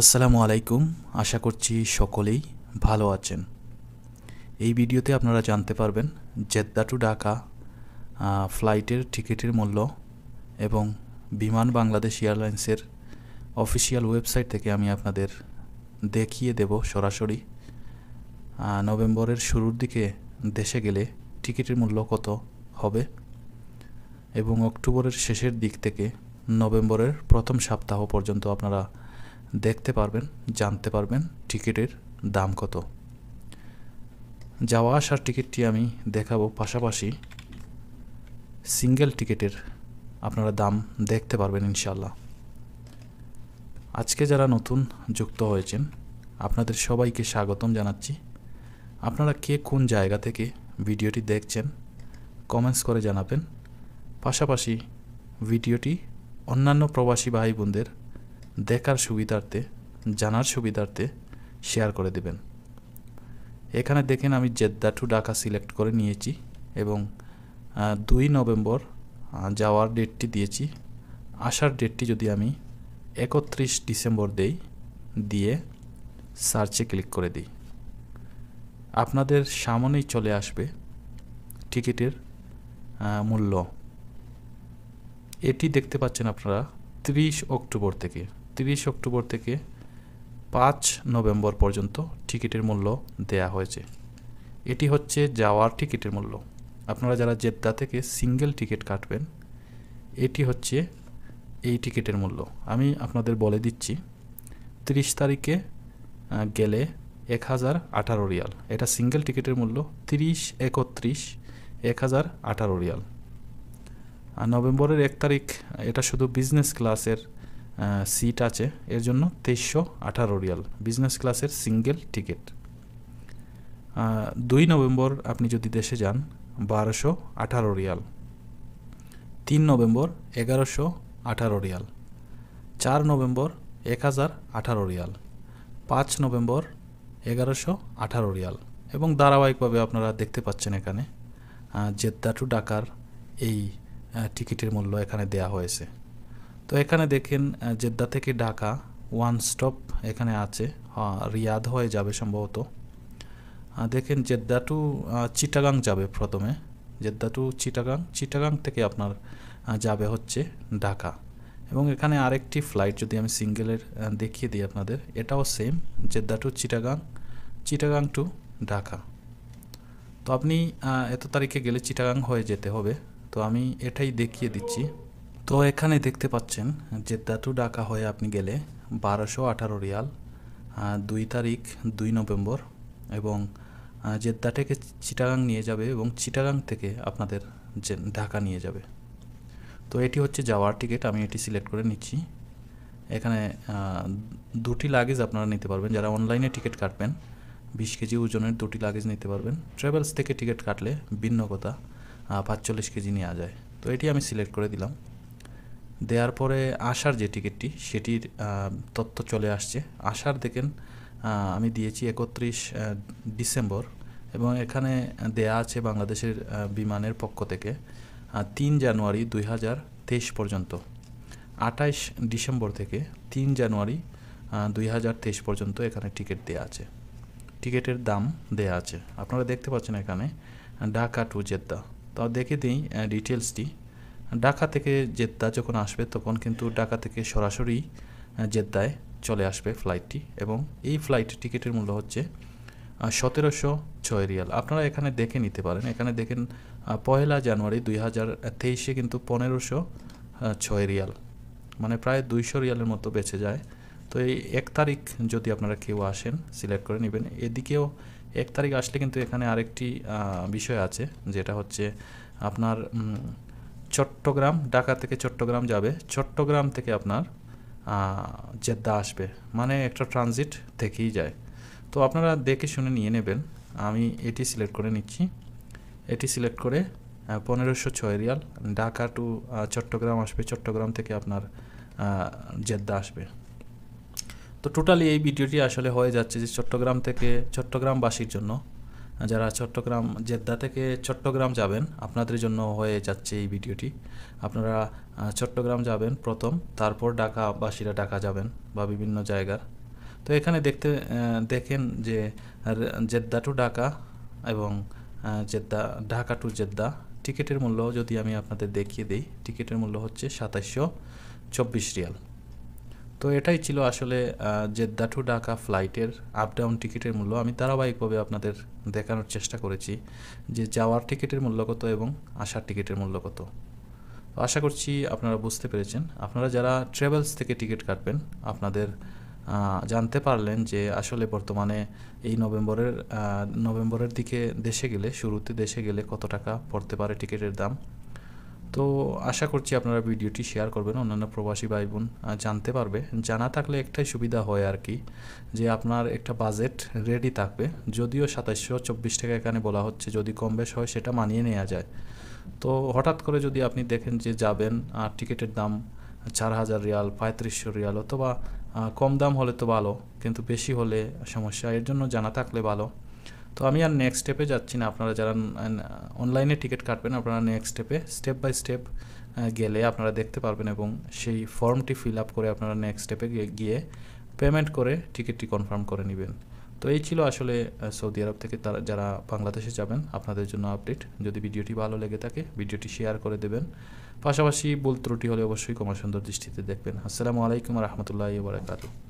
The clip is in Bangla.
আসসালামু আলাইকুম আশা করছি সকলেই ভালো আছেন এই ভিডিওতে আপনারা জানতে পারবেন জেদ্দা টু ঢাকা ফ্লাইটের টিকিটের মূল্য এবং বিমান বাংলাদেশ এয়ারলাইন্সের অফিসিয়াল ওয়েবসাইট থেকে আমি আপনাদের দেখিয়ে দেব সরাসরি নভেম্বরের শুরুর দিকে দেশে গেলে টিকিটের মূল্য কত হবে এবং অক্টোবরের শেষের দিক থেকে নভেম্বরের প্রথম সপ্তাহ পর্যন্ত আপনারা দেখতে পারবেন জানতে পারবেন টিকিটের দাম কত যাওয়া আসার টিকিটটি আমি দেখাবো পাশাপাশি সিঙ্গেল টিকিটের আপনারা দাম দেখতে পারবেন ইনশাল্লাহ আজকে যারা নতুন যুক্ত হয়েছেন আপনাদের সবাইকে স্বাগতম জানাচ্ছি আপনারা কে কোন জায়গা থেকে ভিডিওটি দেখছেন কমেন্টস করে জানাবেন পাশাপাশি ভিডিওটি অন্যান্য প্রবাসী ভাই বোনদের দেখার সুবিধার্থে জানার সুবিধার্থে শেয়ার করে দেবেন এখানে দেখেন আমি জেদ্দা টু ঢাকা সিলেক্ট করে নিয়েছি এবং দুই নভেম্বর যাওয়ার ডেটটি দিয়েছি আসার ডেটটি যদি আমি একত্রিশ ডিসেম্বর দেই দিয়ে সার্চে ক্লিক করে দিই আপনাদের সামনেই চলে আসবে টিকিটের মূল্য এটি দেখতে পাচ্ছেন আপনারা ত্রিশ অক্টোবর থেকে তিরিশ অক্টোবর থেকে পাঁচ নভেম্বর পর্যন্ত টিকিটের মূল্য দেয়া হয়েছে এটি হচ্ছে যাওয়ার টিকিটের মূল্য আপনারা যারা জেদ্দা থেকে সিঙ্গেল টিকিট কাটবেন এটি হচ্ছে এই টিকিটের মূল্য আমি আপনাদের বলে দিচ্ছি ত্রিশ তারিখে গেলে এক হাজার আঠারো রিয়াল এটা সিঙ্গেল টিকিটের মূল্য তিরিশ একত্রিশ এক হাজার আঠারো রিয়াল আর নভেম্বরের এক তারিখ এটা শুধু বিজনেস ক্লাসের সিট আছে এর জন্য তেইশশো আঠারো রিয়াল বিজনেস ক্লাসের সিঙ্গেল টিকিট দুই নভেম্বর আপনি যদি দেশে যান বারোশো আঠারো রিয়াল তিন নভেম্বর এগারোশো আঠারো রিয়াল চার নভেম্বর এক হাজার আঠারো রিয়াল পাঁচ নভেম্বর এগারোশো আঠারো রিয়াল এবং ধারাবাহিকভাবে আপনারা দেখতে পাচ্ছেন এখানে জেদ্দা টু ডাকার এই টিকিটের মূল্য এখানে দেয়া হয়েছে তো এখানে দেখেন জেদ্দা থেকে ঢাকা ওয়ান স্টপ এখানে আছে রিয়াদ হয়ে যাবে সম্ভবত দেখেন জেদ্দা টু চিটাগাং যাবে প্রথমে জেদ্দা টু চিটাগাং চিটাগাং থেকে আপনার যাবে হচ্ছে ঢাকা এবং এখানে আরেকটি ফ্লাইট যদি আমি সিঙ্গেলের দেখিয়ে দিই আপনাদের এটাও same Jeddah to Chittagong Chittagong to Dhaka তো আপনি এত তারিখে গেলে চিটাগাং হয়ে যেতে হবে তো আমি এটাই দেখিয়ে দিচ্ছি তো এখানে দেখতে পাচ্ছেন জেদ্দা টু ঢাকা হয়ে আপনি গেলে বারোশো আঠারো রিয়াল দুই তারিখ দুই নভেম্বর এবং জেদ্দা থেকে চিটাগাং নিয়ে যাবে এবং চিটাগাং থেকে আপনাদের যে ঢাকা নিয়ে যাবে তো এটি হচ্ছে যাওয়ার টিকিট আমি এটি সিলেক্ট করে নিচ্ছি এখানে দুটি লাগেজ আপনারা নিতে পারবেন যারা অনলাইনে টিকিট কাটবেন বিশ কেজি ওজনের দুটি লাগেজ নিতে পারবেন ট্রাভেলস থেকে টিকিট কাটলে ভিন্ন কথা পাঁচচল্লিশ কেজি নেওয়া যায় তো এটি আমি সিলেক্ট করে দিলাম দেওয়ার পরে আসার যে টিকিটটি সেটির তথ্য চলে আসছে আসার দেখেন আমি দিয়েছি একত্রিশ ডিসেম্বর এবং এখানে দেয়া আছে বাংলাদেশের বিমানের পক্ষ থেকে তিন জানুয়ারি দুই হাজার তেইশ পর্যন্ত আঠাইশ ডিসেম্বর থেকে তিন জানুয়ারি দুই হাজার তেইশ পর্যন্ত এখানে টিকিট দেয়া আছে টিকিটের দাম দেয়া আছে আপনারা দেখতে পাচ্ছেন এখানে ঢাকা টু জেদ্দা তো দেখে দিই ডিটেলসটি ঢাকা থেকে জেদ্দা যখন আসবে তখন কিন্তু ঢাকা থেকে সরাসরি জেদ্দায় চলে আসবে ফ্লাইটটি এবং এই ফ্লাইট টিকিটের মূল্য হচ্ছে সতেরোশো ছয় রিয়াল আপনারা এখানে দেখে নিতে পারেন এখানে দেখেন পয়লা জানুয়ারি দুই হাজার তেইশে কিন্তু পনেরোশো ছয় রিয়াল মানে প্রায় দুইশো রিয়ালের মতো বেঁচে যায় তো এই এক তারিখ যদি আপনারা কেউ আসেন সিলেক্ট করে নেবেন এদিকেও এক তারিখ আসলে কিন্তু এখানে আরেকটি বিষয় আছে যেটা হচ্ছে আপনার চট্টগ্রাম ঢাকা থেকে চট্টগ্রাম যাবে চট্টগ্রাম থেকে আপনার জেদ্দা আসবে মানে একটা ট্রানজিট থেকেই যায় তো আপনারা দেখে শুনে নিয়ে নেবেন আমি এটি সিলেক্ট করে নিচ্ছি এটি সিলেক্ট করে পনেরোশো ছয় রিয়াল ঢাকা টু চট্টগ্রাম আসবে চট্টগ্রাম থেকে আপনার জেদ্দা আসবে তো টোটালি এই ভিডিওটি আসলে হয়ে যাচ্ছে যে চট্টগ্রাম থেকে চট্টগ্রামবাসীর জন্য যারা চট্টগ্রাম জেদ্দা থেকে চট্টগ্রাম যাবেন আপনাদের জন্য হয়ে যাচ্ছে এই ভিডিওটি আপনারা চট্টগ্রাম যাবেন প্রথম তারপর ঢাকাবাসীরা ঢাকা যাবেন বা বিভিন্ন জায়গার তো এখানে দেখতে দেখেন যে জেদ্দা টু ঢাকা এবং জেদ্দা ঢাকা টু জেদ্দা টিকিটের মূল্য যদি আমি আপনাদের দেখিয়ে দিই টিকিটের মূল্য হচ্ছে সাতাশশো চব্বিশ রিয়াল তো এটাই ছিল আসলে জেদ্দা টু ঢাকা ফ্লাইটের আপ ডাউন টিকিটের মূল্য আমি ধারাবাহিকভাবে আপনাদের দেখানোর চেষ্টা করেছি যে যাওয়ার টিকিটের মূল্য কত এবং আসার টিকিটের মূল্য কত আশা করছি আপনারা বুঝতে পেরেছেন আপনারা যারা ট্রেভেলস থেকে টিকিট কাটবেন আপনাদের জানতে পারলেন যে আসলে বর্তমানে এই নভেম্বরের নভেম্বরের দিকে দেশে গেলে শুরুতে দেশে গেলে কত টাকা পড়তে পারে টিকিটের দাম তো আশা করছি আপনারা ভিডিওটি শেয়ার করবেন অন্যান্য প্রবাসী ভাই বোন জানতে পারবে জানা থাকলে একটাই সুবিধা হয় আর কি যে আপনার একটা বাজেট রেডি থাকবে যদিও সাতাশশো চব্বিশ টাকা এখানে বলা হচ্ছে যদি কম বেশ হয় সেটা মানিয়ে নেওয়া যায় তো হঠাৎ করে যদি আপনি দেখেন যে যাবেন আর টিকিটের দাম চার হাজার রিয়াল পঁয়ত্রিশশো রিয়াল অথবা কম দাম হলে তো ভালো কিন্তু বেশি হলে সমস্যা এর জন্য জানা থাকলে ভালো তো আমি আর নেক্সট স্টেপে যাচ্ছি না আপনারা যারা অনলাইনে টিকিট কাটবেন আপনারা নেক্সট স্টেপে স্টেপ বাই স্টেপ গেলে আপনারা দেখতে পারবেন এবং সেই ফর্মটি ফিল আপ করে আপনারা নেক্সট স্টেপে গিয়ে পেমেন্ট করে টিকিটটি কনফার্ম করে নেবেন তো এই ছিল আসলে সৌদি আরব থেকে তারা যারা বাংলাদেশে যাবেন আপনাদের জন্য আপডেট যদি ভিডিওটি ভালো লেগে থাকে ভিডিওটি শেয়ার করে দেবেন পাশাপাশি ভুল ত্রুটি হলে অবশ্যই কমার সুন্দর দৃষ্টিতে দেখবেন আসসালামু আলাইকুম রহমতুল্লাহ বারাকাতু